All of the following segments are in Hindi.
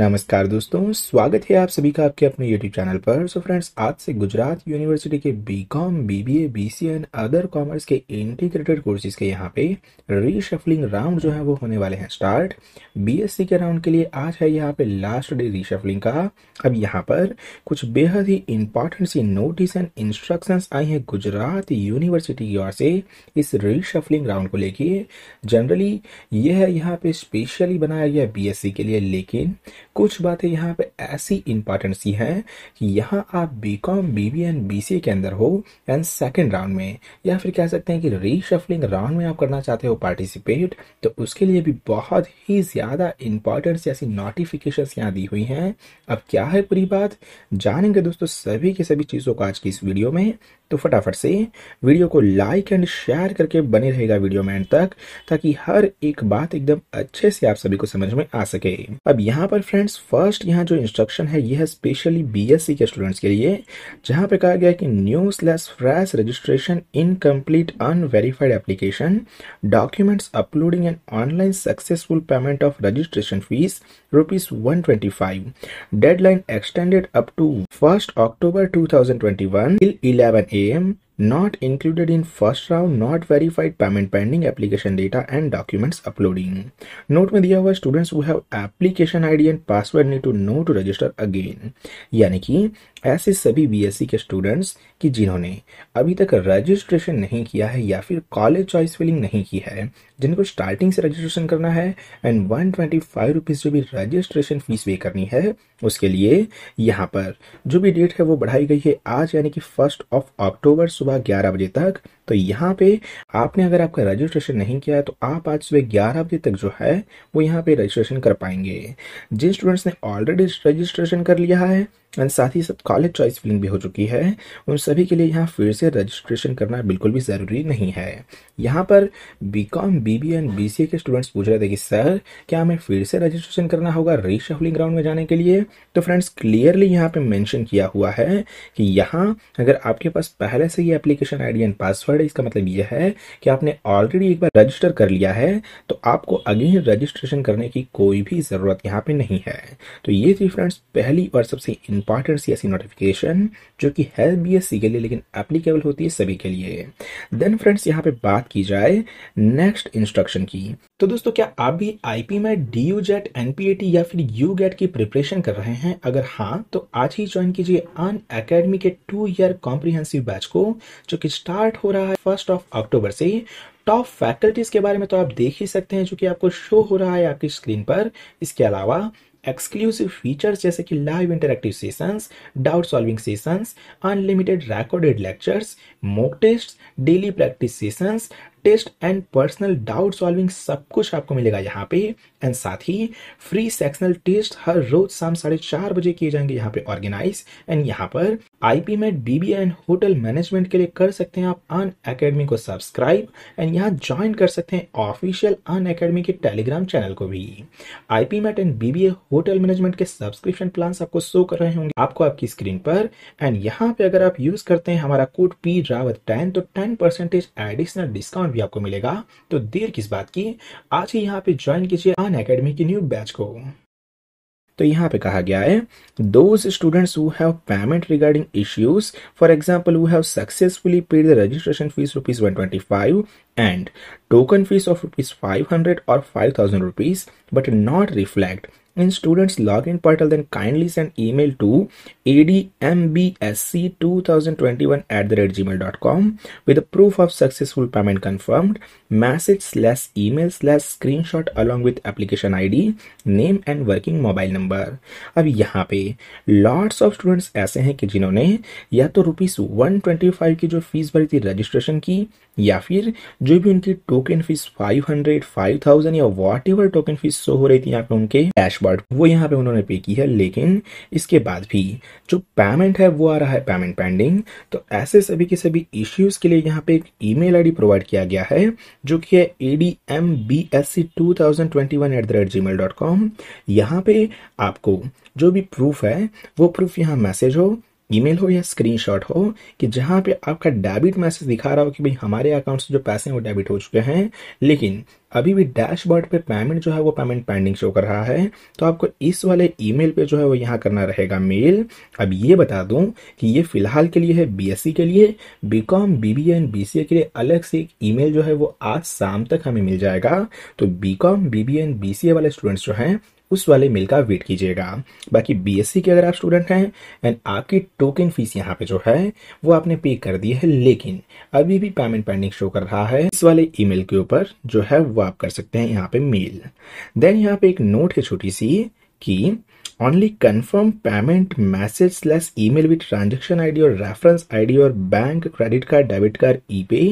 नमस्कार दोस्तों स्वागत है आप सभी का आपके अपने YouTube चैनल पर सो so फ्रेंड्स आज से गुजरात यूनिवर्सिटी के B com B B A B C and other commerce के इंटीग्रेटेड कोर्सेज के यहाँ पे रीशफलिंग राउंड जो है वो होने वाले हैं स्टार्ट बीएससी के राउंड के लिए आज है यहाँ पे लास्ट डे रीशफलिंग का अब यहाँ पर कुछ बेहद ही इंपॉर्टेंट सी नोटिस एंड इंस्ट्रक्शन आई हैं गुजरात यूनिवर्सिटी की ओर से इस रीशफलिंग राउंड को लेके जनरली यह है यहाँ पे स्पेशली बनाया गया सी के लिए लेकिन कुछ बातें यहाँ पे ऐसी इंपॉर्टेंट सी हैं कि यहाँ आप B com B B and B C के अंदर हो एंड सेकेंड राउंड में या फिर कह सकते हैं कि रीशफलिंग राउंड में आप करना चाहते हो पार्टिसिपेट तो उसके लिए भी बहुत ही ज़्यादा इंपॉर्टेंट ऐसी नोटिफिकेशन यहाँ दी हुई हैं अब क्या है पूरी बात जानेंगे दोस्तों सभी के सभी चीज़ों को आज की इस वीडियो में तो फटाफट से वीडियो को लाइक एंड शेयर करके बने रहेगा वीडियो में एंड तक ताकि हर एक बात एकदम अच्छे से आप सभी को समझ में आ सके अब यहाँ पर फ्रेंड्स फर्स्ट यहाँ जो इंस्ट्रक्शन है यह है स्पेशली बीएससी के स्टूडेंट्स के लिए जहाँ पे कहा गया कि news less fresh registration incomplete unverified application documents uploading and online successful payment of registration fees rupees one deadline extended up to first October two thousand twenty AM not included in first round not verified payment pending application data and documents uploading note में दिया हुआ students who have application id and password need to know to register again यानी कि ऐसे सभी बीएससी के स्टूडेंट्स कि जिन्होंने अभी तक रजिस्ट्रेशन नहीं किया है या फिर कॉलेज चॉइस फिलिंग नहीं की है जिनको स्टार्टिंग से रजिस्ट्रेशन करना है and one twenty five rupees जो भी रजिस्ट्रेशन फीस पे करनी है उसके लिए यहाँ पर जो भी डेट है वो बढ़ाई गई है आज यानी कि फर्स्ट ऑफ अक्टूबर सुबह ग्यारह बजे तक तो यहाँ पे आपने अगर आपका रजिस्ट्रेशन नहीं किया है तो आप आज सुबह ग्यारह बजे तक जो है वो यहाँ पे रजिस्ट्रेशन कर पाएंगे जिन स्टूडेंट्स ने ऑलरेडी रजिस्ट्रेशन कर लिया है एंड साथ ही साथ कॉलेज चॉइस फिलिंग भी हो चुकी है उन सभी के लिए यहाँ फिर से रजिस्ट्रेशन करना बिल्कुल भी ज़रूरी नहीं है यहाँ पर B com B B and B C A के स्टूडेंट्स पूछ रहे थे कि सर क्या हमें फिर से रजिस्ट्रेशन करना होगा रीशफलिंग ग्राउंड में जाने के लिए तो फ्रेंड्स क्लियरली यहाँ पे मेंशन किया हुआ है कि यहाँ अगर आपके पास पहले से ही एप्लीकेशन आईडी एंड पासवर्ड है इसका मतलब यह है कि आपने ऑलरेडी एक बार रजिस्टर कर लिया है तो आपको अगेन रजिस्ट्रेशन करने की कोई भी ज़रूरत यहाँ पे नहीं है तो ये थी फ्रेंड्स पहली और सबसे इम्पॉर्टेंट सी ऐसी नोटिफिकेशन जो कि है बीएससी के लिए लेकिन एप्लीकेबल होती है सभी के लिए देन फ्रेंड्स यहाँ पे बात की जाए नेक्स्ट इंस्ट्रक्शन की तो दोस्तों क्या आप भी आईपी में डी यू जेट एनपीएटी या फिर यू गेट e की प्रिपरेशन कर रहे हैं अगर हाँ तो आज ही ज्वाइन कीजिए अन अकेडमी के टू ईयर कॉम्प्रीहेंसिव बैच को जो कि स्टार्ट हो रहा है फर्स्ट ऑफ अक्टूबर से टॉप फैकल्टीज के बारे में तो आप देख ही सकते हैं जो कि आपको शो हो रहा है आपकी स्क्रीन पर इसके अलावा एक्सक्लूसिव फीचर्स जैसे कि live interactive sessions doubt solving sessions unlimited recorded lectures mock test daily practice sessions test and personal doubt solving सब कुछ आपको मिलेगा यहाँ पे एंड साथ ही फ्री सेक्शनल टेस्ट हर रोज शाम साढ़े चार बजे किए जाएंगे यहाँ पे ऑर्गेनाइज एंड यहाँ पर आईपी में बीबीए एंड होटल मैनेजमेंट के लिए कर सकते हैं आप अन अकेडमी को सब्सक्राइब एंड यहाँ ज्वाइन कर सकते हैं ऑफिशियल अन अकेडमी के टेलीग्राम चैनल को भी IPMAT and BBA hotel management के सब्सक्रिप्शन प्लान आपको शो कर रहे होंगे आपको आपकी स्क्रीन पर एंड यहाँ पे अगर आप यूज करते हैं हमारा कोड पी रावत टेन तो टेन परसेंटेज एडिशनल डिस्काउंट भी आपको मिलेगा तो देर किस बात की आज ही यहाँ पे ज्वाइन कीजिए अन अकेडमी की न्यू बैच को तो यहाँ पे कहा गया है those students who have payment regarding issues for example who have successfully paid the registration fees rupees one twenty five and token fees of rupees five hundred और five thousand rupees but not reflect and students login portal then kindly send email to admbsc2021 at the rate gmail.com with a proof of successful payment confirmed message slash email slash screenshot along with application id name and working mobile number अब यहाँ पे लॉट्स ऑफ स्टूडेंट्स ऐसे हैं कि जिन्होंने या तो रुपीस 125 की जो फीस भरी थी रजिस्ट्रेशन की या फिर जो भी उनकी टोकन फीस 500, 5000 या whatever token fees show हो रही थी यहाँ पे उनके डैशबोर्ड वो यहाँ पे उन्होंने पे की है लेकिन इसके बाद भी जो पेमेंट है वो आ रहा है पेमेंट पेंडिंग तो ऐसे सभी के सभी इश्यूज के लिए यहाँ पे एक ईमेल आईडी प्रोवाइड किया गया है जो कि है A D M B S C two thousand twenty one at the rate gmail dot com यहाँ पे आपको जो भी प्रूफ है वो प्रूफ यहाँ मैसेज हो ईमेल हो या स्क्रीनशॉट हो कि जहां पे आपका डेबिट मैसेज दिखा रहा हो कि भाई हमारे अकाउंट से जो पैसे हैं वो डेबिट हो चुके हैं लेकिन अभी भी डैशबोर्ड पे पेमेंट जो है वो पेमेंट पेंडिंग शो कर रहा है तो आपको इस वाले ईमेल पे जो है वो यहाँ करना रहेगा मेल अब ये बता दूं कि ये फिलहाल के लिए है बीएससी e के लिए बीकॉम बीबीए एंड बीसीए के लिए अलग से एक ईमेल जो है वो आज शाम तक हमें मिल जाएगा तो बीकॉम बीबीए एंड बीसीए वाले स्टूडेंट्स जो हैं उस वाले मिल का वेट कीजिएगा बाकी बीएससी के अगर आप स्टूडेंट हैं एंड आपकी टोकन फीस यहाँ पे जो है वो आपने पे कर दी है लेकिन अभी भी पेमेंट पेंडिंग शो कर रहा है इस वाले ईमेल के ऊपर जो है वो आप कर सकते हैं यहाँ पे मेल देन यहाँ पे एक नोट है छोटी सी कि only confirm payment message slash email with transaction id or reference id or bank credit card debit card ebay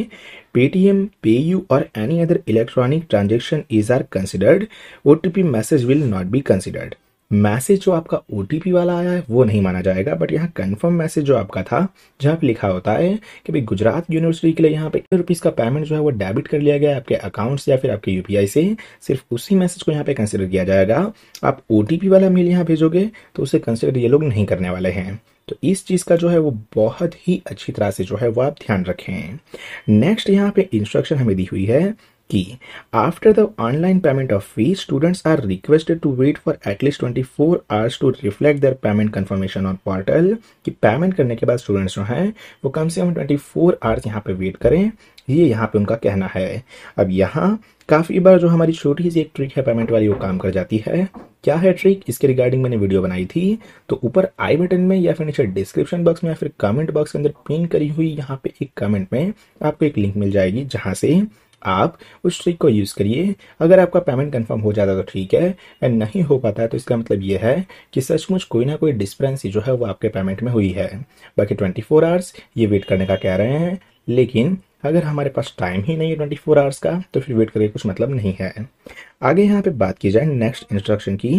Paytm, PayU or any other electronic transaction is are considered, OTP message will not be considered. Message जो आपका ओ वाला आया है वो नहीं माना जाएगा बट यहाँ कंफर्म मैसेज जो आपका था जहाँ पे लिखा होता है कि भाई गुजरात यूनिवर्सिटी के लिए यहाँ पे रुपीज़ का पेमेंट जो है वो डेबिट कर लिया गया है आपके अकाउंट से या फिर आपके यूपीआई से सिर्फ उसी मैसेज को यहाँ पे कंसिडर किया जाएगा आप ओ वाला मेल यहाँ भेजोगे तो उसे कंसिडर ये लोग नहीं करने वाले हैं तो इस चीज़ का जो है वो बहुत ही अच्छी तरह से जो है वो आप ध्यान रखें नेक्स्ट यहाँ पे इंस्ट्रक्शन हमें दी हुई है key. After the online payment of fee, students are requested to wait for at least 24 hours to reflect their payment confirmation on portal. कि payment करने के बाद students जो हैं वो कम से कम 24 hours यहाँ पे wait करें ये यहाँ पे उनका कहना है अब यहाँ काफ़ी बार जो हमारी छोटी सी एक ट्रिक है पेमेंट वाली वो काम कर जाती है क्या है ट्रिक इसके रिगार्डिंग मैंने वीडियो बनाई थी तो ऊपर आई बटन में या फिर नीचे डिस्क्रिप्शन बॉक्स में या फिर कमेंट बॉक्स के अंदर पिन करी हुई यहाँ पे एक कमेंट में आपको एक लिंक मिल जाएगी जहाँ से आप उस ट्रिक को यूज़ करिए अगर आपका पेमेंट कंफर्म हो जाता तो ठीक है एंड नहीं हो पाता तो इसका मतलब ये है कि सचमुच कोई ना कोई डिस्परेंसी जो है वो आपके पेमेंट में हुई है बाकी ट्वेंटी फोर आवर्स ये वेट करने का कह रहे हैं लेकिन अगर हमारे पास टाइम ही नहीं है ट्वेंटी फोर आवर्स का तो फिर वेट करके कुछ मतलब नहीं है आगे यहाँ पे बात की जाए नेक्स्ट इंस्ट्रक्शन की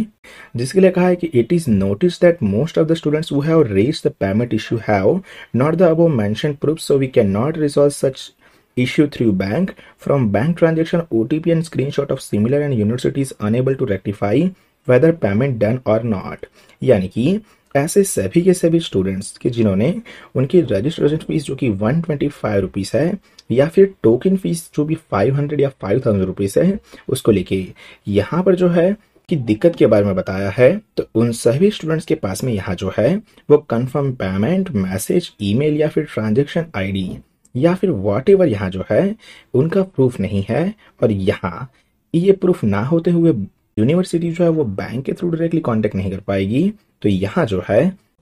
जिसके लिए कहा है कि it is notice that most of the students who have raise the payment issue have not the above mention proof so we can not resolve such issue through bank from bank transaction OTP and screenshot of similar and university is unable to rectify whether payment done or not यानी कि ऐसे सभी के सभी स्टूडेंट्स के जिन्होंने उनकी रजिस्ट्रेशन फीस जो कि वन ट्वेंटी फाइव रुपीज़ है या फिर टोकन फीस जो भी फाइव हंड्रेड या फाइव थाउजेंड रुपीज़ है उसको लेके यहाँ पर जो है कि दिक्कत के बारे में बताया है तो उन सभी स्टूडेंट्स के पास में यहाँ जो है वो कंफर्म पेमेंट मैसेज ईमेल या फिर ट्रांजेक्शन आई या फिर वॉट एवर यहाँ जो है उनका प्रूफ नहीं है और यहाँ ये प्रूफ ना होते हुए यूनिवर्सिटी जो है वो बैंक के थ्रू डायरेक्टली कॉन्टेक्ट नहीं कर पाएगी तो यहाँ जो है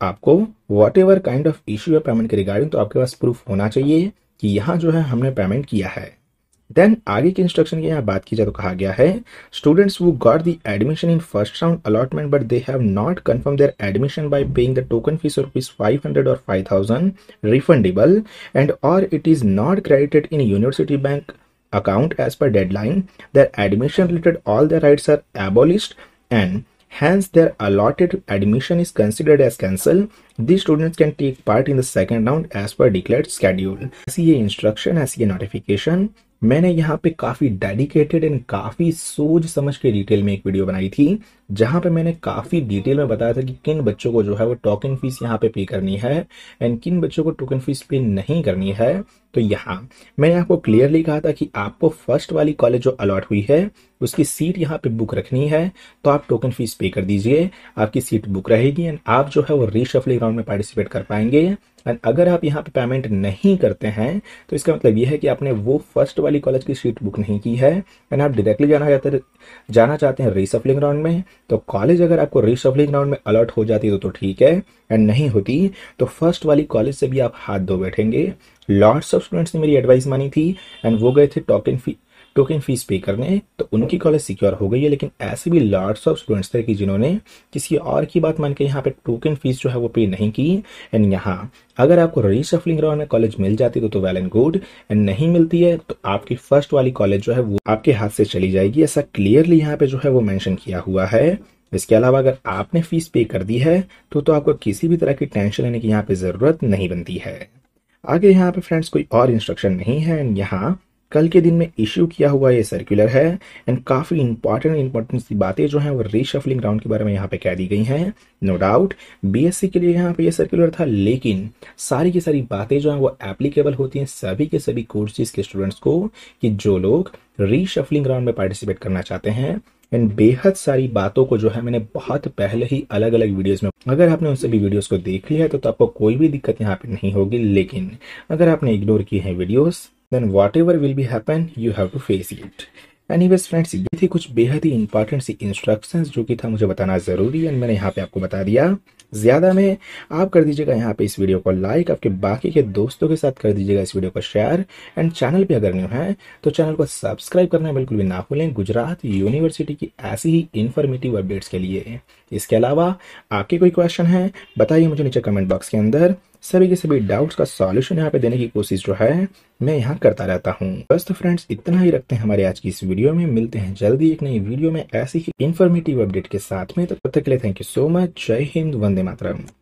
आपको whatever kind of issue है पेमेंट के रिगार्डिंग तो आपके पास प्रूफ होना चाहिए कि यहाँ जो है हमने पेमेंट किया है देन आगे के इंस्ट्रक्शन की यहाँ बात की जाए तो कहा गया है students who got the admission in first round allotment but they have not confirm their admission by paying the token fees rupees five hundred और फाइव थाउजेंड रिफंडेबल एंड और it is not credited in university bank account as per deadline their admission related all the rights are abolished and hence their allotted admission is considered as cancelled these students can take part in the second round as per declared schedule ऐसी ये instruction ऐसी ये notification मैंने यहाँ पे काफ़ी डेडिकेटेड एंड काफ़ी सोच समझ के डिटेल में एक वीडियो बनाई थी जहाँ पे मैंने काफ़ी डिटेल में बताया था कि किन बच्चों को जो है वो टोकन फीस यहाँ पे पे करनी है एंड किन बच्चों को टोकन फीस पे नहीं करनी है तो यहाँ मैंने आपको क्लियरली कहा था कि आपको फर्स्ट वाली कॉलेज जो अलॉट हुई है उसकी सीट यहाँ पे बुक रखनी है तो आप टोकन फीस पे कर दीजिए आपकी सीट बुक रहेगी एंड आप जो है वो रीशफली ग्राउंड में पार्टिसिपेट कर पाएंगे एंड अगर आप यहाँ पे पेमेंट नहीं करते हैं तो इसका मतलब ये है कि आपने वो फर्स्ट वाली कॉलेज की सीट बुक नहीं की है एंड आप डायरेक्टली जाना चाहते जाना चाहते हैं रीशफलिंग ग्राउंड में तो कॉलेज अगर आपको रिशफलिंग राउंड में अलर्ट हो जाती तो तो ठीक है एंड नहीं होती तो फर्स्ट वाली कॉलेज से भी आप हाथ धो बैठेंगे लॉर्ड्स ऑफ स्टूडेंट्स ने मेरी एडवाइस मानी थी एंड वो गए थे टॉकिंग फी टोकन फीस पे करने हैं तो उनकी कॉलेज सिक्योर हो गई है लेकिन ऐसे भी लॉट्स ऑफ स्टूडेंट्स थे कि जिन्होंने किसी और की बात मान के यहाँ पे टोकन फीस जो है वो पे नहीं की एंड यहाँ अगर आपको रीशफलिंग राउंड में कॉलेज मिल जाती तो, तो वेल एंड गुड एंड नहीं मिलती है तो आपकी फर्स्ट वाली कॉलेज जो है वो आपके हाथ से चली जाएगी ऐसा क्लियरली यहाँ पे जो है वो मैंशन किया हुआ है इसके अलावा अगर आपने फीस पे कर दी है तो तो आपको किसी भी तरह की टेंशन लेने की यहाँ पे ज़रूरत नहीं बनती है आगे यहाँ पे फ्रेंड्स कोई और इंस्ट्रक्शन नहीं है एंड यहाँ कल के दिन में इश्यू किया हुआ ये सर्कुलर है एंड काफ़ी इंपॉर्टेंट इंपॉर्टेंट सी बातें जो हैं वो रीशफलिंग राउंड के बारे में यहाँ पे कह दी गई हैं नो डाउट बीएससी के लिए यहाँ पे ये सर्कुलर था लेकिन सारी की सारी बातें जो हैं वो एप्लीकेबल होती हैं सभी के सभी कोर्सेज के स्टूडेंट्स को कि जो लोग रीशफलिंग राउंड में पार्टिसिपेट करना चाहते हैं एंड बेहद सारी बातों को जो है मैंने बहुत पहले ही अलग अलग वीडियोस में अगर आपने उन सभी वीडियोस को देख लिया है तो, तो आपको कोई भी दिक्कत यहाँ पे नहीं होगी लेकिन अगर आपने इग्नोर की है videos then whatever will be happen you have to face it anyways friends ये थी कुछ बेहद ही इंपॉर्टेंट सी इंस्ट्रक्शन जो कि था मुझे बताना ज़रूरी एंड मैंने यहाँ पे आपको बता दिया ज़्यादा में आप कर दीजिएगा यहाँ पे इस वीडियो को लाइक आपके बाकी के दोस्तों के साथ कर दीजिएगा इस वीडियो को शेयर एंड चैनल पे अगर न्यू है तो चैनल को सब्सक्राइब करना बिल्कुल भी ना भूलें गुजरात यूनिवर्सिटी की ऐसी ही इन्फॉर्मेटिव अपडेट्स के लिए इसके अलावा आपके कोई क्वेश्चन है बताइए मुझे नीचे कमेंट बॉक्स के अंदर सभी के सभी डाउट्स का सॉल्यूशन यहाँ पे देने की कोशिश जो है मैं यहाँ करता रहता हूँ बस तो फ्रेंड्स इतना ही रखते हैं हमारे आज की इस वीडियो में मिलते हैं जल्दी एक नई वीडियो में ऐसी ही इन्फॉर्मेटिव अपडेट के साथ में तो तब तक के लिए थैंक यू सो मच जय हिंद वंदे मातरम